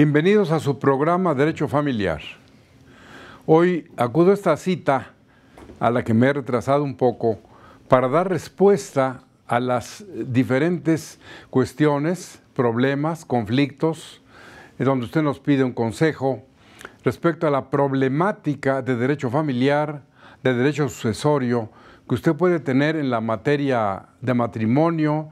Bienvenidos a su programa Derecho Familiar. Hoy acudo a esta cita a la que me he retrasado un poco para dar respuesta a las diferentes cuestiones, problemas, conflictos, donde usted nos pide un consejo respecto a la problemática de derecho familiar, de derecho sucesorio que usted puede tener en la materia de matrimonio,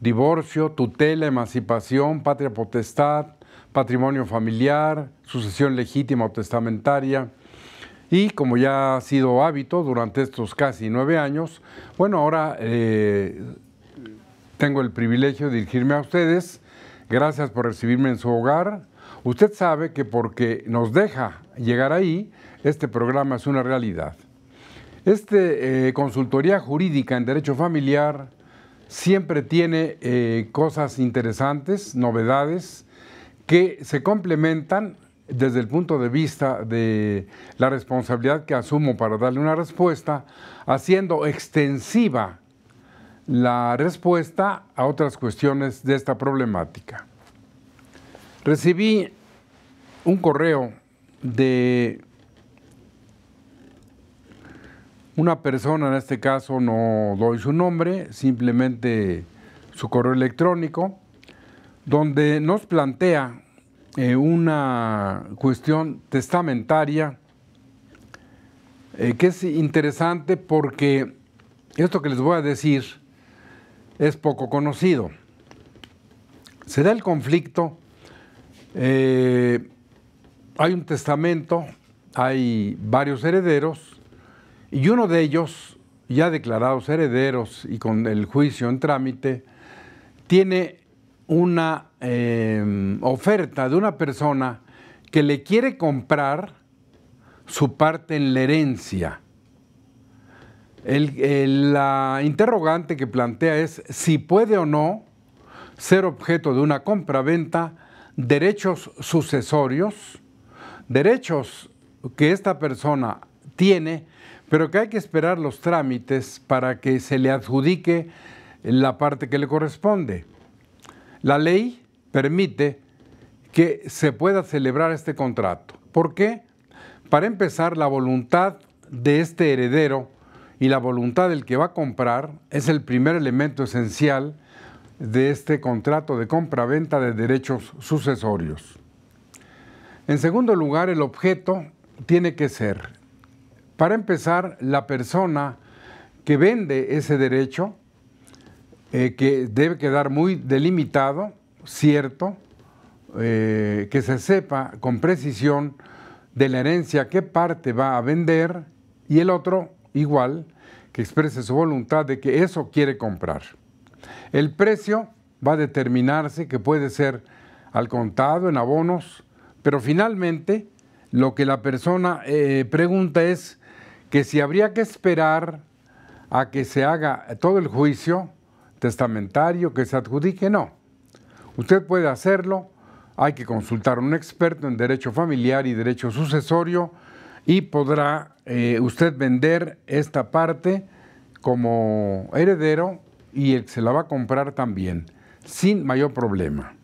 divorcio, tutela, emancipación, patria potestad, patrimonio familiar, sucesión legítima o testamentaria. Y como ya ha sido hábito durante estos casi nueve años, bueno, ahora eh, tengo el privilegio de dirigirme a ustedes. Gracias por recibirme en su hogar. Usted sabe que porque nos deja llegar ahí, este programa es una realidad. Esta eh, consultoría jurídica en derecho familiar siempre tiene eh, cosas interesantes, novedades, que se complementan desde el punto de vista de la responsabilidad que asumo para darle una respuesta, haciendo extensiva la respuesta a otras cuestiones de esta problemática. Recibí un correo de una persona, en este caso no doy su nombre, simplemente su correo electrónico, donde nos plantea eh, una cuestión testamentaria eh, que es interesante porque esto que les voy a decir es poco conocido. Se da el conflicto, eh, hay un testamento, hay varios herederos y uno de ellos, ya declarados herederos y con el juicio en trámite, tiene una em, oferta de una persona que le quiere comprar su parte en la herencia. El, la interrogante que plantea es si puede o no ser objeto de una compra-venta derechos sucesorios, derechos que esta persona tiene, pero que hay que esperar los trámites para que se le adjudique la parte que le corresponde. La ley permite que se pueda celebrar este contrato. ¿Por qué? Para empezar, la voluntad de este heredero y la voluntad del que va a comprar es el primer elemento esencial de este contrato de compra-venta de derechos sucesorios. En segundo lugar, el objeto tiene que ser, para empezar, la persona que vende ese derecho eh, que debe quedar muy delimitado, cierto, eh, que se sepa con precisión de la herencia qué parte va a vender y el otro igual que exprese su voluntad de que eso quiere comprar. El precio va a determinarse que puede ser al contado, en abonos, pero finalmente lo que la persona eh, pregunta es que si habría que esperar a que se haga todo el juicio testamentario que se adjudique, no. Usted puede hacerlo, hay que consultar a un experto en derecho familiar y derecho sucesorio y podrá eh, usted vender esta parte como heredero y él se la va a comprar también, sin mayor problema.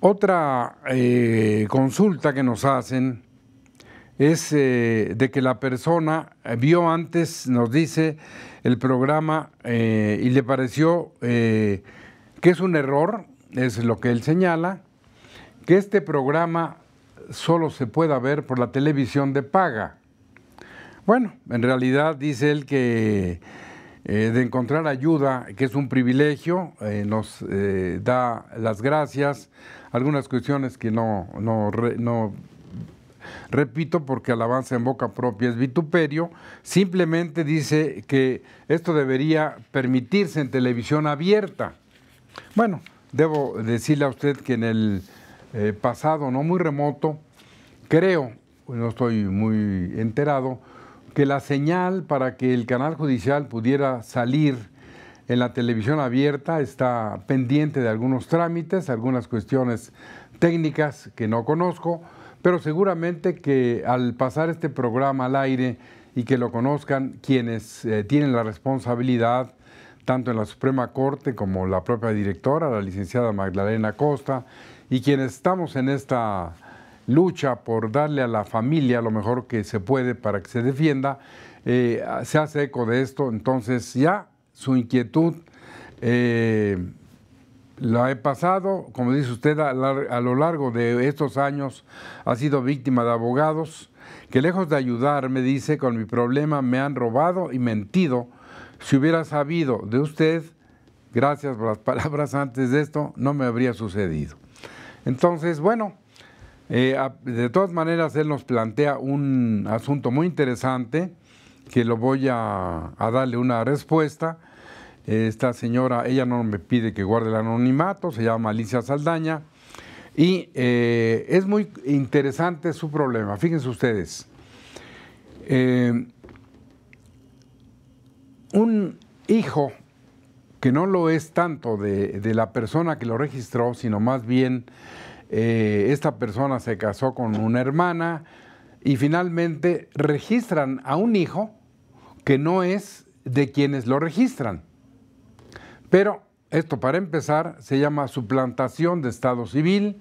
Otra eh, consulta que nos hacen es eh, de que la persona eh, vio antes, nos dice el programa, eh, y le pareció que es un error, es lo que él señala, que este programa solo se pueda ver por la televisión de paga. Bueno, en realidad dice él que de encontrar ayuda, que es un privilegio, nos da las gracias, algunas cuestiones que no, no, no Repito, porque alabanza en boca propia es vituperio, simplemente dice que esto debería permitirse en televisión abierta. Bueno, debo decirle a usted que en el eh, pasado, no muy remoto, creo, no estoy muy enterado, que la señal para que el canal judicial pudiera salir en la televisión abierta está pendiente de algunos trámites, algunas cuestiones técnicas que no conozco, pero seguramente que al pasar este programa al aire y que lo conozcan quienes eh, tienen la responsabilidad, tanto en la Suprema Corte como la propia directora, la licenciada Magdalena Costa, y quienes estamos en esta lucha por darle a la familia lo mejor que se puede para que se defienda, eh, se hace eco de esto, entonces ya su inquietud eh, la he pasado, como dice usted, a, lo largo de estos años ha sido víctima de abogados que lejos de ayudarme, dice, con mi problema me han robado y mentido. Si hubiera sabido de usted, gracias por las palabras antes de esto, no me habría sucedido. Entonces, bueno, eh, de todas maneras él nos plantea un asunto muy interesante que lo voy a, a darle una respuesta esta señora, ella no me pide que guarde el anonimato, se llama Alicia Saldaña. Y eh, es muy interesante su problema. Fíjense ustedes. Eh, un hijo que no lo es tanto de, la persona que lo registró, sino más bien eh, esta persona se casó con una hermana y finalmente registran a un hijo que no es de quienes lo registran. Pero esto para empezar se llama suplantación de Estado civil.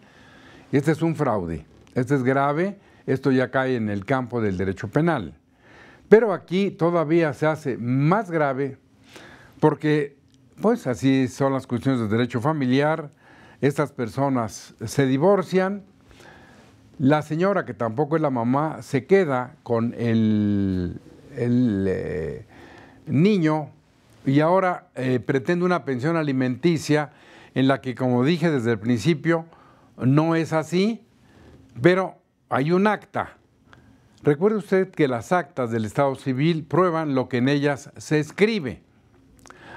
Este es un fraude, este es grave, esto ya cae en el campo del derecho penal. Pero aquí todavía se hace más grave porque, pues así son las cuestiones de derecho familiar, estas personas se divorcian, la señora, que tampoco es la mamá, se queda con el, eh, niño y ahora eh, pretende una pensión alimenticia en la que, como dije desde el principio, no es así, pero hay un acta. Recuerde usted que las actas del Estado civil prueban lo que en ellas se escribe.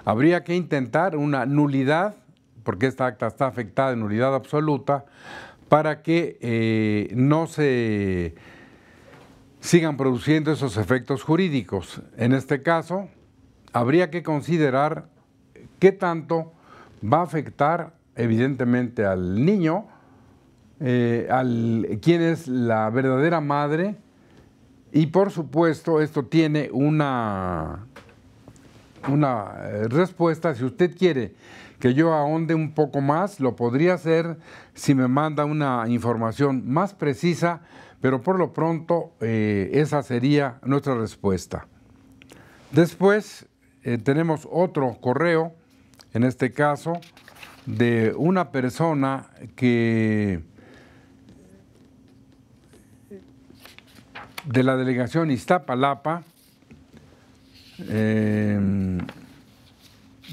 Habría que intentar una nulidad, porque esta acta está afectada en nulidad absoluta, para que eh, no se sigan produciendo esos efectos jurídicos. En este caso, habría que considerar qué tanto va a afectar evidentemente al niño, eh, al, quién es la verdadera madre y por supuesto esto tiene una, una eh, respuesta, si usted quiere que yo ahonde un poco más, lo podría hacer si me manda una información más precisa, pero por lo pronto eh, esa sería nuestra respuesta. Después eh, tenemos otro correo, en este caso, de una persona que de la delegación Iztapalapa, em,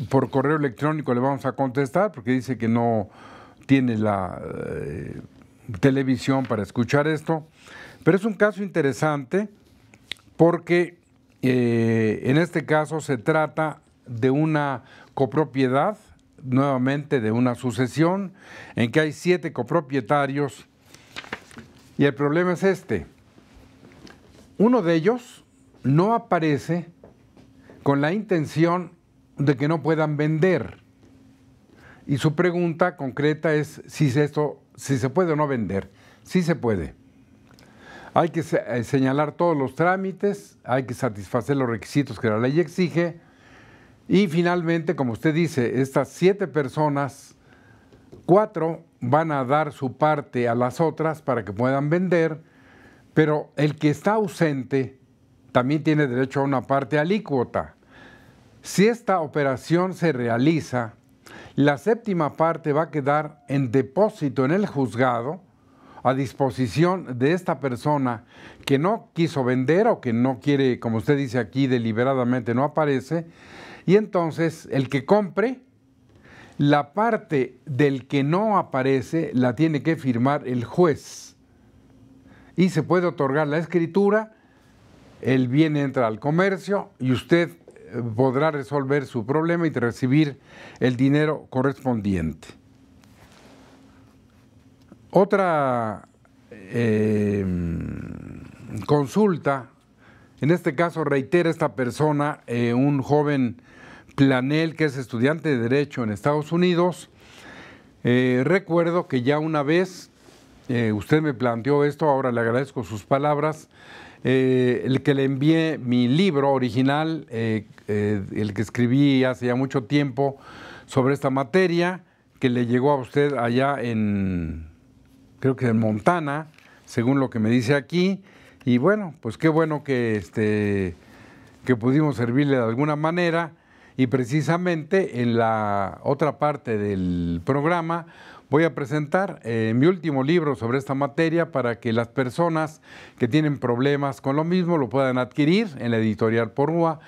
por correo electrónico le vamos a contestar porque dice que no tiene la eh, televisión para escuchar esto, pero es un caso interesante porque eh, en este caso se trata de una copropiedad, nuevamente de una sucesión, en que hay siete copropietarios. Y el problema es este. Uno de ellos no aparece con la intención de que no puedan vender. Y su pregunta concreta es si, esto, si se puede o no vender. Sí se puede. Hay que eh, señalar todos los trámites, hay que satisfacer los requisitos que la ley exige y finalmente, como usted dice, estas siete personas, cuatro van a dar su parte a las otras para que puedan vender, pero el que está ausente también tiene derecho a una parte alícuota. Si esta operación se realiza, la séptima parte va a quedar en depósito en el juzgado a disposición de esta persona que no quiso vender o que no quiere, como usted dice aquí, deliberadamente no aparece, y entonces el que compre, la parte del que no aparece la tiene que firmar el juez. Y se puede otorgar la escritura, el bien entra al comercio y usted eh, podrá resolver su problema y recibir el dinero correspondiente. Otra eh, consulta, en este caso reitera esta persona, eh, un joven Planel que es estudiante de Derecho en Estados Unidos. Eh, recuerdo que ya una vez usted me planteó esto, ahora le agradezco sus palabras, el que le envié mi libro original, el que escribí hace ya mucho tiempo sobre esta materia, que le llegó a usted allá en creo que en Montana, según lo que me dice aquí. Y bueno, pues qué bueno que, este, que pudimos servirle de alguna manera. Y precisamente en la otra parte del programa voy a presentar eh, mi último libro sobre esta materia para que las personas que tienen problemas con lo mismo lo puedan adquirir en la editorial Porúa,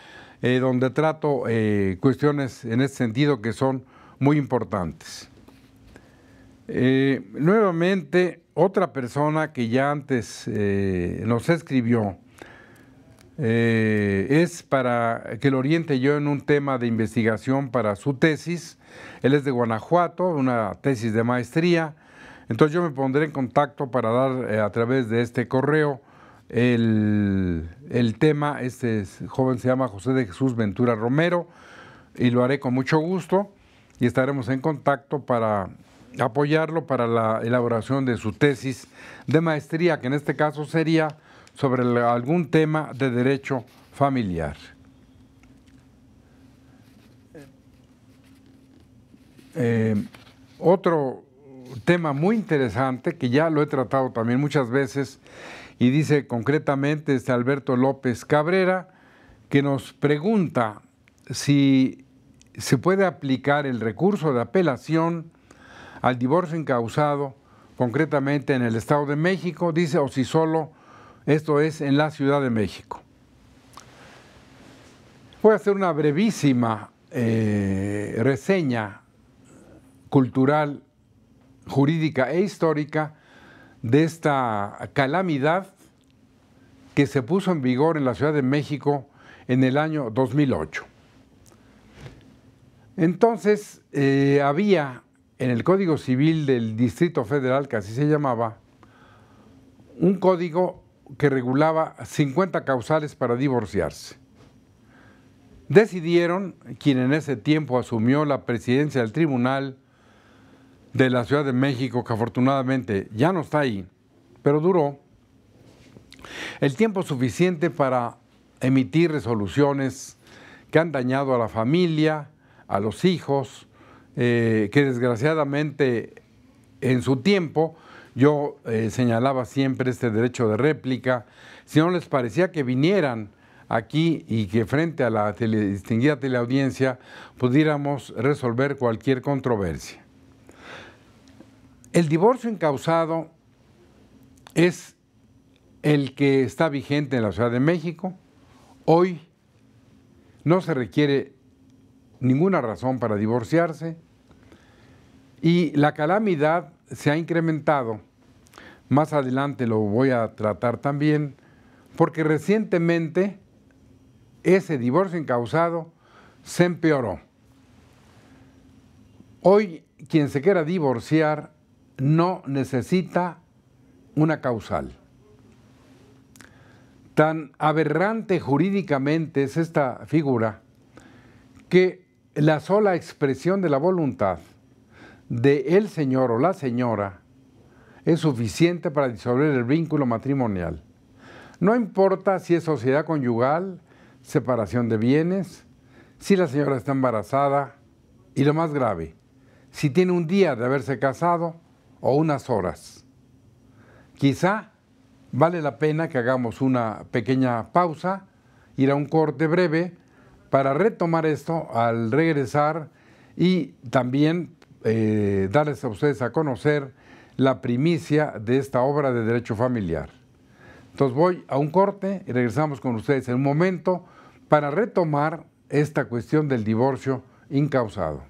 eh, donde trato eh, cuestiones en este sentido que son muy importantes. Eh, nuevamente, otra persona que ya antes eh, nos escribió eh, es para que lo oriente yo en un tema de investigación para su tesis. Él es de Guanajuato, una tesis de maestría. Entonces yo me pondré en contacto para dar a través de este correo el, el tema. Este joven se llama José de Jesús Ventura Romero y lo haré con mucho gusto y estaremos en contacto para apoyarlo para la elaboración de su tesis de maestría, que en este caso sería sobre algún tema de derecho familiar. Eh, otro tema muy interesante que ya lo he tratado también muchas veces y dice concretamente este Alberto López Cabrera que nos pregunta si se puede aplicar el recurso de apelación al divorcio encausado concretamente en el Estado de México, dice o si solo, esto es en la Ciudad de México. Voy a hacer una brevísima eh, reseña cultural, jurídica e histórica de esta calamidad que se puso en vigor en la Ciudad de México en el año 2008. Entonces, eh, había en el Código Civil del Distrito Federal, que así se llamaba, un código que regulaba 50 causales para divorciarse. Decidieron, quien en ese tiempo asumió la presidencia del Tribunal de la Ciudad de México, que afortunadamente ya no está ahí, pero duró, el tiempo suficiente para emitir resoluciones que han dañado a la familia, a los hijos, eh, que desgraciadamente en su tiempo yo eh, señalaba siempre este derecho de réplica, si no les parecía que vinieran aquí y que frente a la distinguida teleaudiencia pudiéramos resolver cualquier controversia. El divorcio encausado es el que está vigente en la Ciudad de México. Hoy no se requiere ninguna razón para divorciarse y la calamidad se ha incrementado. Más adelante lo voy a tratar también, porque recientemente ese divorcio encausado se empeoró. Hoy quien se quiera divorciar no necesita una causal. Tan aberrante jurídicamente es esta figura que la sola expresión de la voluntad de el señor o la señora es suficiente para disolver el vínculo matrimonial. No importa si es sociedad conyugal, separación de bienes, si la señora está embarazada y lo más grave, si tiene un día de haberse casado o unas horas. Quizá vale la pena que hagamos una pequeña pausa, ir a un corte breve para retomar esto al regresar y también eh, darles a ustedes a conocer la primicia de esta obra de derecho familiar. Entonces voy a un corte y regresamos con ustedes en un momento para retomar esta cuestión del divorcio incausado.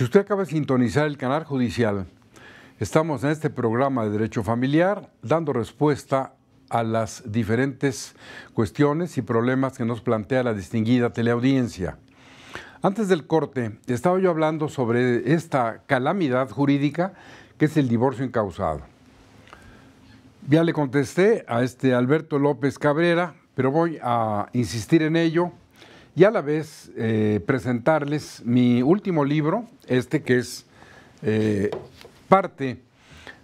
Si usted acaba de sintonizar el canal judicial, estamos en este programa de Derecho Familiar dando respuesta a las diferentes cuestiones y problemas que nos plantea la distinguida teleaudiencia. Antes del corte, estaba yo hablando sobre esta calamidad jurídica que es el divorcio encausado Ya le contesté a este Alberto López Cabrera, pero voy a insistir en ello y a la vez eh, presentarles mi último libro, este que es eh, parte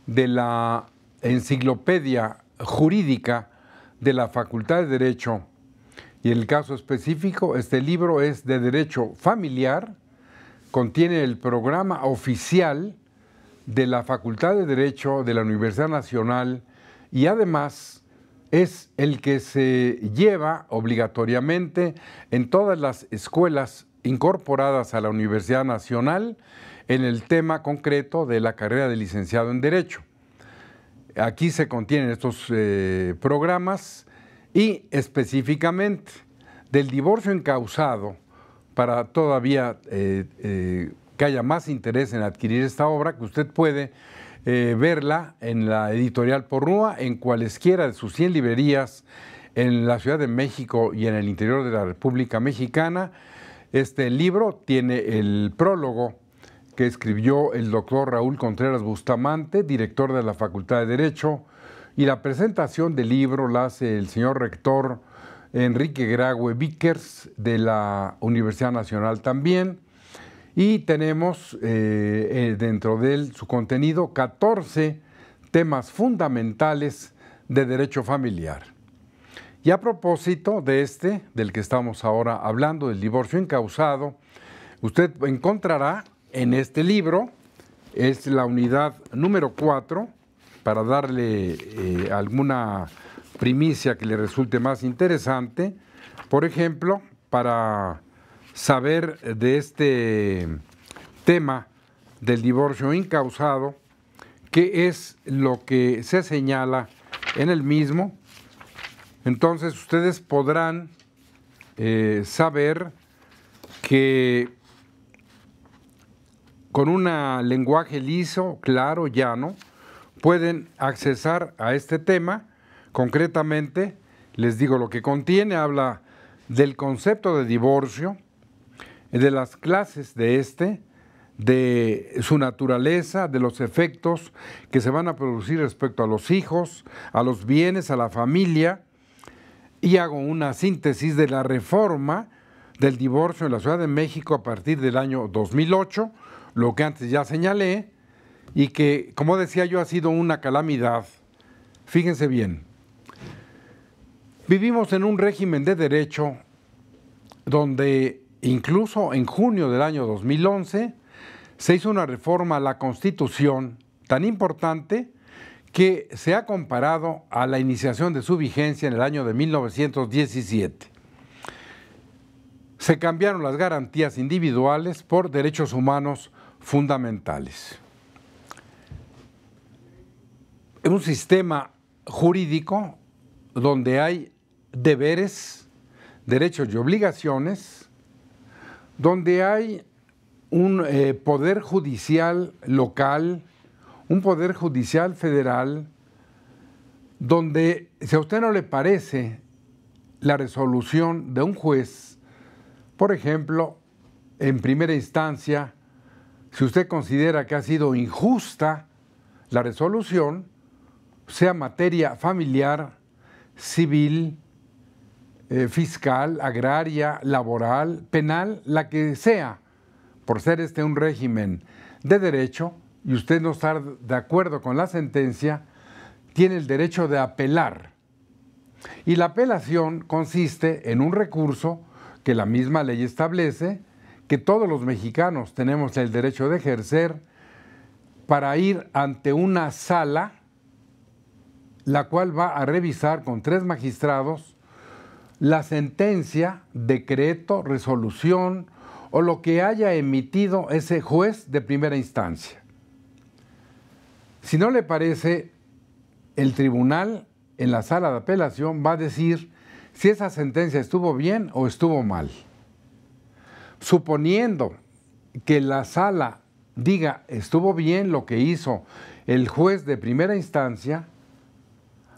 de la enciclopedia jurídica de la Facultad de Derecho. Y el caso específico, este libro es de Derecho Familiar, contiene el programa oficial de la Facultad de Derecho de la Universidad Nacional y además es el que se lleva obligatoriamente en todas las escuelas incorporadas a la Universidad Nacional en el tema concreto de la carrera de licenciado en Derecho. Aquí se contienen estos eh, programas y específicamente del divorcio encausado, para todavía eh, eh, que haya más interés en adquirir esta obra, que usted puede eh, verla en la editorial Pornúa, en cualesquiera de sus 100 librerías en la Ciudad de México y en el interior de la República Mexicana. Este libro tiene el prólogo que escribió el doctor Raúl Contreras Bustamante, director de la Facultad de Derecho, y la presentación del libro la hace el señor rector Enrique Grague Vickers de la Universidad Nacional también. Y tenemos eh, eh, dentro de él, su contenido 14 temas fundamentales de derecho familiar. Y a propósito de este, del que estamos ahora hablando, del divorcio encausado usted encontrará en este libro, es la unidad número 4, para darle eh, alguna primicia que le resulte más interesante, por ejemplo, para saber de este tema del divorcio incausado, qué es lo que se señala en el mismo. Entonces ustedes podrán eh, saber que con un lenguaje liso, claro, llano, pueden accesar a este tema. Concretamente, les digo lo que contiene, habla del concepto de divorcio, de las clases de este, de su naturaleza, de los efectos que se van a producir respecto a los hijos, a los bienes, a la familia, y hago una síntesis de la reforma del divorcio en la Ciudad de México a partir del año 2008, lo que antes ya señalé, y que, como decía yo, ha sido una calamidad. Fíjense bien, vivimos en un régimen de derecho donde Incluso en junio del año 2011 se hizo una reforma a la Constitución tan importante que se ha comparado a la iniciación de su vigencia en el año de 1917. Se cambiaron las garantías individuales por derechos humanos fundamentales. un sistema jurídico donde hay deberes, derechos y obligaciones, donde hay un eh, poder judicial local, un poder judicial federal, donde si a usted no le parece la resolución de un juez, por ejemplo, en primera instancia, si usted considera que ha sido injusta la resolución, sea materia familiar, civil, eh, fiscal, agraria, laboral, penal, la que sea, por ser este un régimen de derecho y usted no estar de acuerdo con la sentencia, tiene el derecho de apelar. Y la apelación consiste en un recurso que la misma ley establece, que todos los mexicanos tenemos el derecho de ejercer para ir ante una sala, la cual va a revisar con tres magistrados la sentencia, decreto, resolución o lo que haya emitido ese juez de primera instancia. Si no le parece, el tribunal en la sala de apelación va a decir si esa sentencia estuvo bien o estuvo mal. Suponiendo que la sala diga estuvo bien lo que hizo el juez de primera instancia,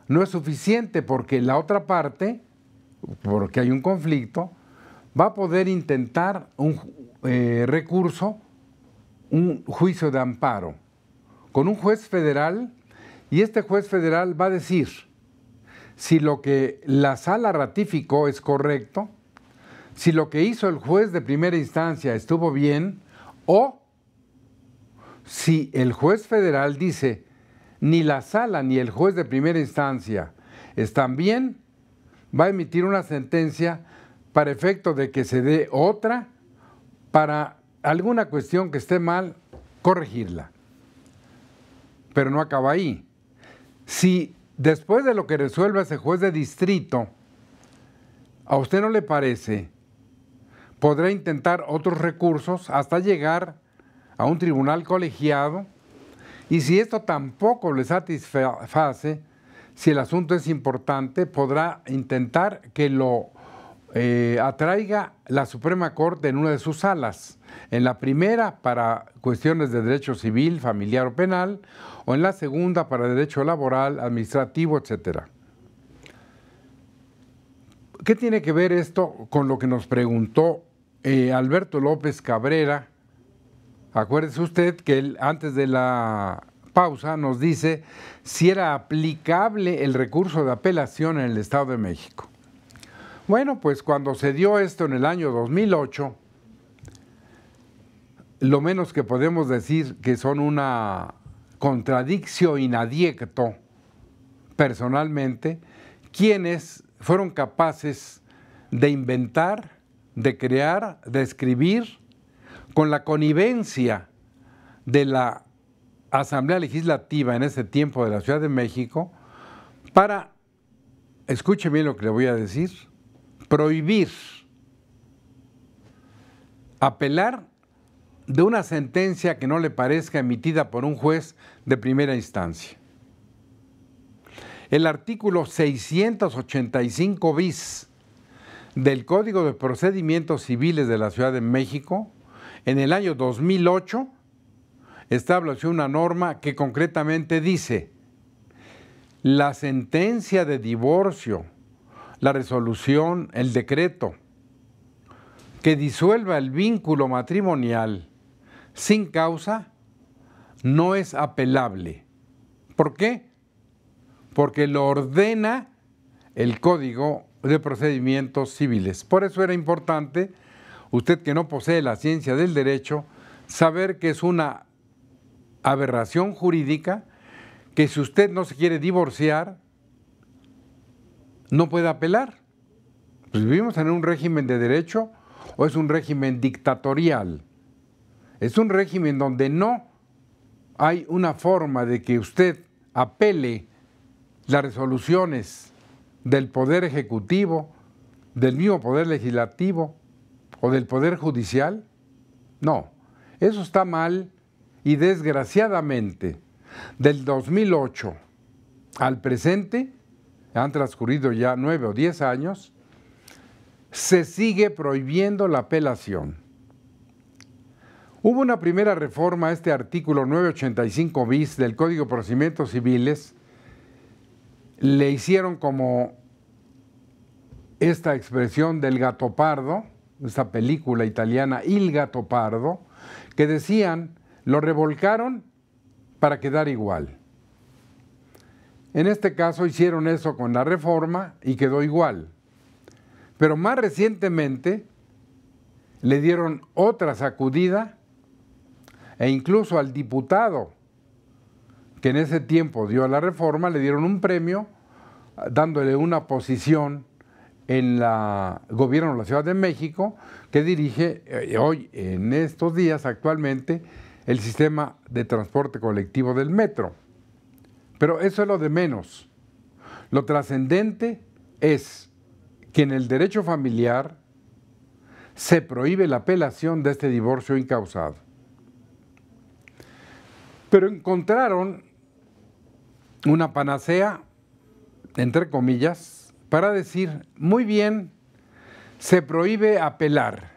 no es suficiente porque la otra parte porque hay un conflicto, va a poder intentar un eh, recurso, un juicio de amparo, con un juez federal, y este juez federal va a decir si lo que la sala ratificó es correcto, si lo que hizo el juez de primera instancia estuvo bien, o si el juez federal dice ni la sala ni el juez de primera instancia están bien, va a emitir una sentencia para efecto de que se dé otra para alguna cuestión que esté mal, corregirla. Pero no acaba ahí. Si después de lo que resuelva ese juez de distrito, a usted no le parece, podrá intentar otros recursos hasta llegar a un tribunal colegiado y si esto tampoco le satisface, si el asunto es importante, podrá intentar que lo eh, atraiga la Suprema Corte en una de sus salas, en la primera para cuestiones de derecho civil, familiar o penal, o en la segunda para derecho laboral, administrativo, etcétera. ¿Qué tiene que ver esto con lo que nos preguntó eh, Alberto López Cabrera? Acuérdese usted que él, antes de la pausa, nos dice si era aplicable el recurso de apelación en el Estado de México. Bueno, pues cuando se dio esto en el año 2008, lo menos que podemos decir que son una contradicción inadiecto personalmente, quienes fueron capaces de inventar, de crear, de escribir, con la connivencia de la Asamblea Legislativa en ese tiempo de la Ciudad de México para, escuche bien lo que le voy a decir, prohibir apelar de una sentencia que no le parezca emitida por un juez de primera instancia. El artículo 685 bis del Código de Procedimientos Civiles de la Ciudad de México, en el año 2008, estableció una norma que concretamente dice, la sentencia de divorcio, la resolución, el decreto que disuelva el vínculo matrimonial sin causa no es apelable. ¿Por qué? Porque lo ordena el Código de Procedimientos Civiles. Por eso era importante, usted que no posee la ciencia del derecho, saber que es una aberración jurídica que si usted no se quiere divorciar, no puede apelar. Pues vivimos en un régimen de derecho o es un régimen dictatorial. Es un régimen donde no hay una forma de que usted apele las resoluciones del Poder Ejecutivo, del mismo Poder Legislativo o del Poder Judicial. No, eso está mal y desgraciadamente del 2008 al presente, han transcurrido ya nueve o diez años, se sigue prohibiendo la apelación. Hubo una primera reforma a este artículo 985 bis del Código de Procedimientos Civiles. Le hicieron como esta expresión del gato pardo, esta película italiana Il gato pardo, que decían lo revolcaron para quedar igual. En este caso hicieron eso con la reforma y quedó igual. Pero más recientemente le dieron otra sacudida e incluso al diputado que en ese tiempo dio a la reforma le dieron un premio dándole una posición en el gobierno de la Ciudad de México que dirige eh, hoy en estos días actualmente el sistema de transporte colectivo del metro. Pero eso es lo de menos. Lo trascendente es que en el derecho familiar se prohíbe la apelación de este divorcio incausado. Pero encontraron una panacea, entre comillas, para decir, muy bien, se prohíbe apelar,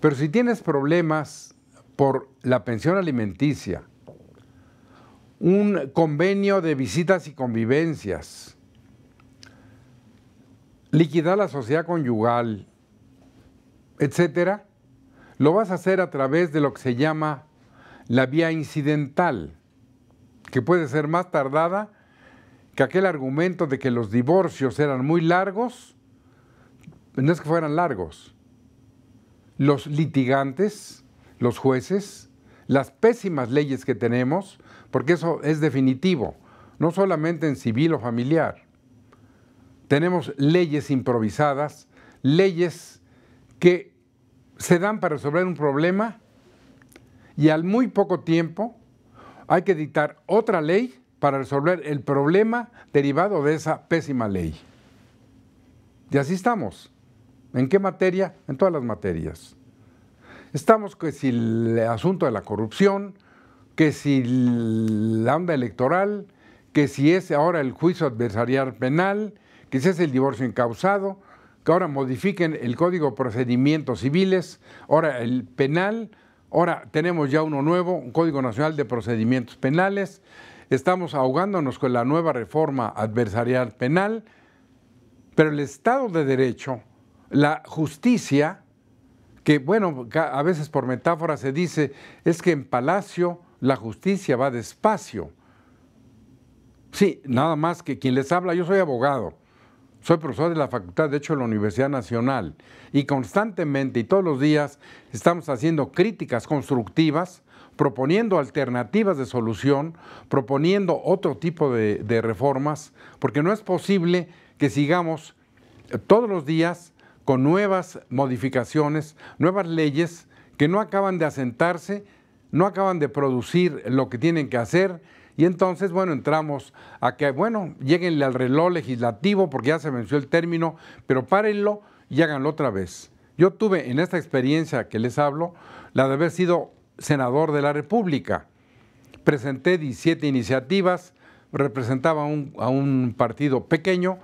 pero si tienes problemas por la pensión alimenticia, un convenio de visitas y convivencias, liquidar la sociedad conyugal, etcétera, lo vas a hacer a través de lo que se llama la vía incidental, que puede ser más tardada que aquel argumento de que los divorcios eran muy largos, no es que fueran largos. Los litigantes los jueces, las pésimas leyes que tenemos, porque eso es definitivo, no solamente en civil o familiar. Tenemos leyes improvisadas, leyes que se dan para resolver un problema y al muy poco tiempo hay que dictar otra ley para resolver el problema derivado de esa pésima ley. Y así estamos. ¿En qué materia? En todas las materias. Estamos que si el asunto de la corrupción, que si la onda electoral, que si es ahora el juicio adversarial penal, que si es el divorcio encausado, que ahora modifiquen el Código de Procedimientos Civiles, ahora el penal, ahora tenemos ya uno nuevo, un Código Nacional de Procedimientos Penales, estamos ahogándonos con la nueva reforma adversarial penal, pero el Estado de Derecho, la justicia, que bueno, a veces por metáfora se dice, es que en Palacio la justicia va despacio. Sí, nada más que quien les habla, yo soy abogado, soy profesor de la Facultad de Hecho de la Universidad Nacional y constantemente y todos los días estamos haciendo críticas constructivas, proponiendo alternativas de solución, proponiendo otro tipo de, de reformas, porque no es posible que sigamos todos los días con nuevas modificaciones, nuevas leyes que no acaban de asentarse, no acaban de producir lo que tienen que hacer. Y entonces, bueno, entramos a que, bueno, lleguenle al reloj legislativo porque ya se venció el término, pero párenlo y háganlo otra vez. Yo tuve en esta experiencia que les hablo la de haber sido senador de la República. Presenté 17 iniciativas, representaba a un partido pequeño,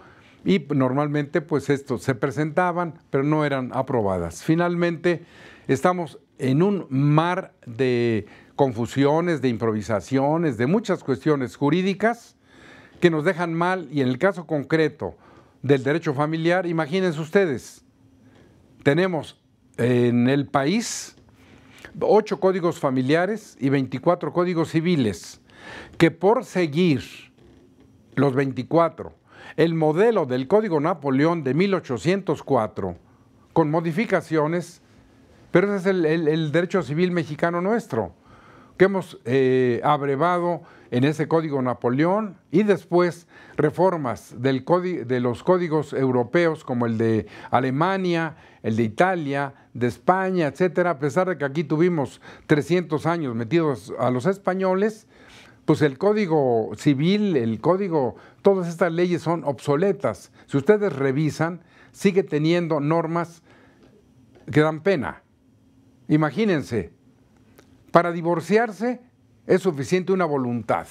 y normalmente pues estos se presentaban, pero no eran aprobadas. Finalmente, estamos en un mar de confusiones, de improvisaciones, de muchas cuestiones jurídicas que nos dejan mal y en el caso concreto del derecho familiar, imagínense ustedes, tenemos en el país ocho códigos familiares y 24 códigos civiles que por seguir los 24 el modelo del Código Napoleón de 1804, con modificaciones, pero ese es el, derecho civil mexicano nuestro, que hemos eh, abrevado en ese Código Napoleón y después reformas del de los códigos europeos como el de Alemania, el de Italia, de España, etcétera, a pesar de que aquí tuvimos 300 años metidos a los españoles, pues el Código Civil, el Código todas estas leyes son obsoletas. Si ustedes revisan, sigue teniendo normas que dan pena. Imagínense, para divorciarse es suficiente una voluntad.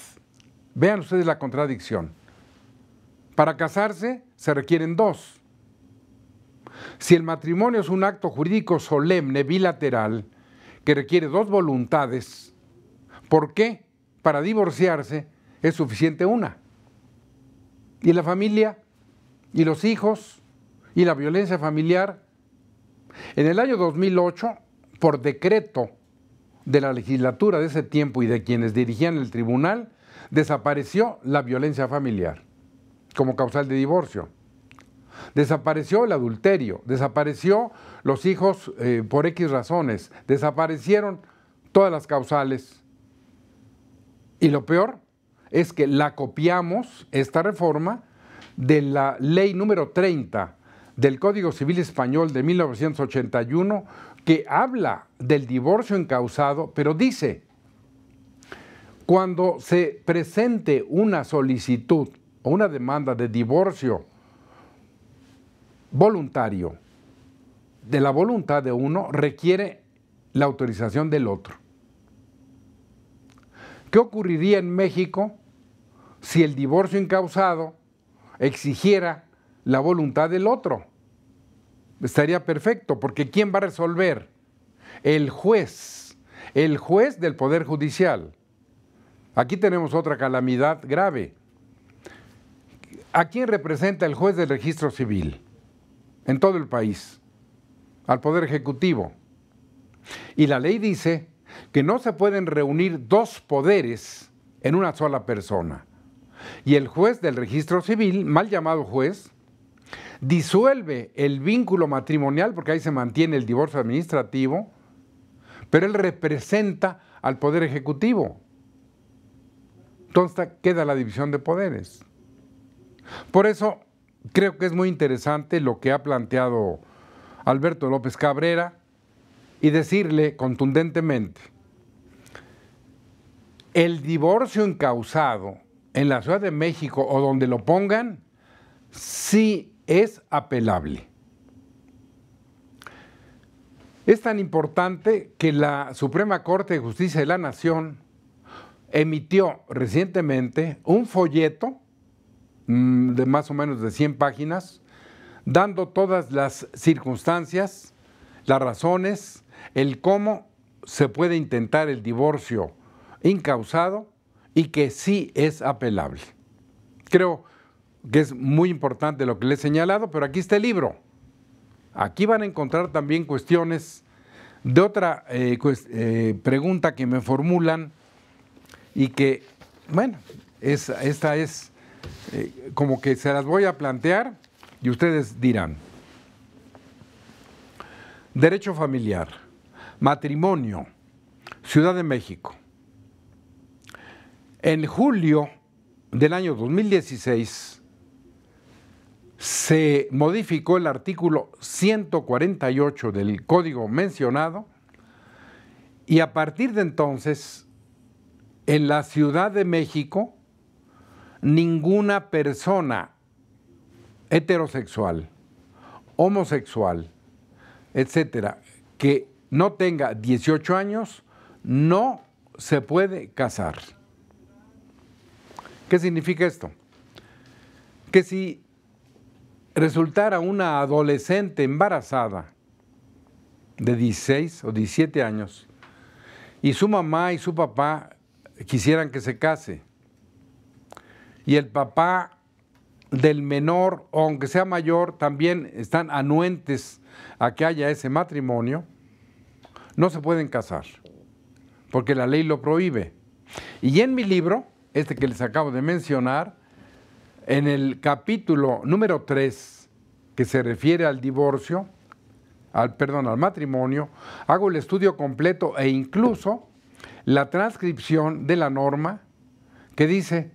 Vean ustedes la contradicción. Para casarse se requieren dos. Si el matrimonio es un acto jurídico solemne, bilateral, que requiere dos voluntades, ¿por qué para divorciarse es suficiente una? y la familia, y los hijos, y la violencia familiar. En el año 2008, por decreto de la legislatura de ese tiempo y de quienes dirigían el tribunal, desapareció la violencia familiar como causal de divorcio. Desapareció el adulterio, desapareció los hijos eh, por X razones, desaparecieron todas las causales. Y lo peor, es que la copiamos, esta reforma, de la ley número 30 del Código Civil Español de 1981, que habla del divorcio encausado, pero dice, cuando se presente una solicitud o una demanda de divorcio voluntario, de la voluntad de uno requiere la autorización del otro. ¿Qué ocurriría en México si el divorcio incausado exigiera la voluntad del otro. Estaría perfecto, porque ¿quién va a resolver? El juez, el juez del Poder Judicial. Aquí tenemos otra calamidad grave. ¿A quién representa el juez del registro civil en todo el país? Al Poder Ejecutivo. Y la ley dice que no se pueden reunir dos poderes en una sola persona y el juez del registro civil, mal llamado juez, disuelve el vínculo matrimonial, porque ahí se mantiene el divorcio administrativo, pero él representa al Poder Ejecutivo. Entonces queda la división de poderes. Por eso creo que es muy interesante lo que ha planteado Alberto López Cabrera y decirle contundentemente, el divorcio encausado en la Ciudad de México o donde lo pongan, sí es apelable. Es tan importante que la Suprema Corte de Justicia de la Nación emitió recientemente un folleto mm, de más o menos de 100 páginas, dando todas las circunstancias, las razones, el cómo se puede intentar el divorcio incausado y que sí es apelable. Creo que es muy importante lo que le he señalado, pero aquí está el libro. Aquí van a encontrar también cuestiones de otra eh, eh, pregunta que me formulan y que, bueno, esta es eh, como que se las voy a plantear y ustedes dirán. Derecho familiar, matrimonio, Ciudad de México. En julio del año 2016 se modificó el artículo 148 del código mencionado y a partir de entonces en la Ciudad de México ninguna persona heterosexual, homosexual, etcétera, que no tenga 18 años, no se puede casar. ¿Qué significa esto? Que si resultara una adolescente embarazada de 16 o 17 años y su mamá y su papá quisieran que se case y el papá del menor, o aunque sea mayor, también están anuentes a que haya ese matrimonio, no se pueden casar, porque la ley lo prohíbe. Y en mi libro este que les acabo de mencionar, en el capítulo número 3, que se refiere al divorcio, al perdón, al matrimonio, hago el estudio completo e incluso la transcripción de la norma que dice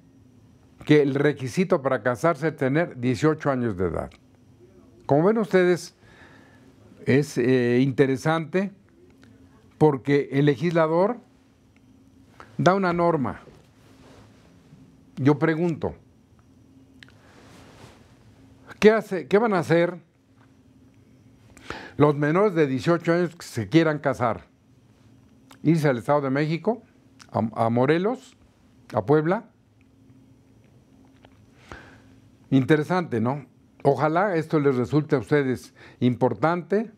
que el requisito para casarse es tener 18 años de edad. Como ven ustedes, es eh, interesante porque el legislador da una norma yo pregunto, ¿qué, hace, ¿qué van a hacer los menores de 18 años que se quieran casar? ¿Irse al Estado de México, a, Morelos, a Puebla? Interesante, ¿no? Ojalá esto les resulte a ustedes importante.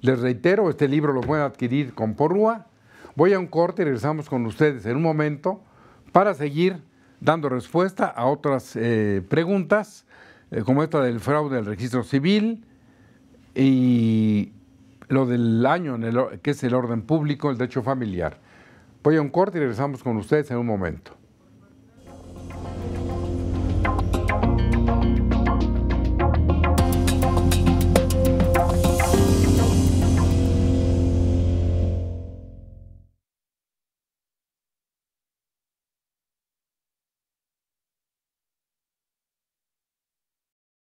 Les reitero, este libro lo pueden adquirir con porúa. Voy a un corte y regresamos con ustedes en un momento para seguir dando respuesta a otras eh, preguntas, eh, como esta del fraude al registro civil y lo del año, que es el orden público, el derecho familiar. Voy a un corte y regresamos con ustedes en un momento.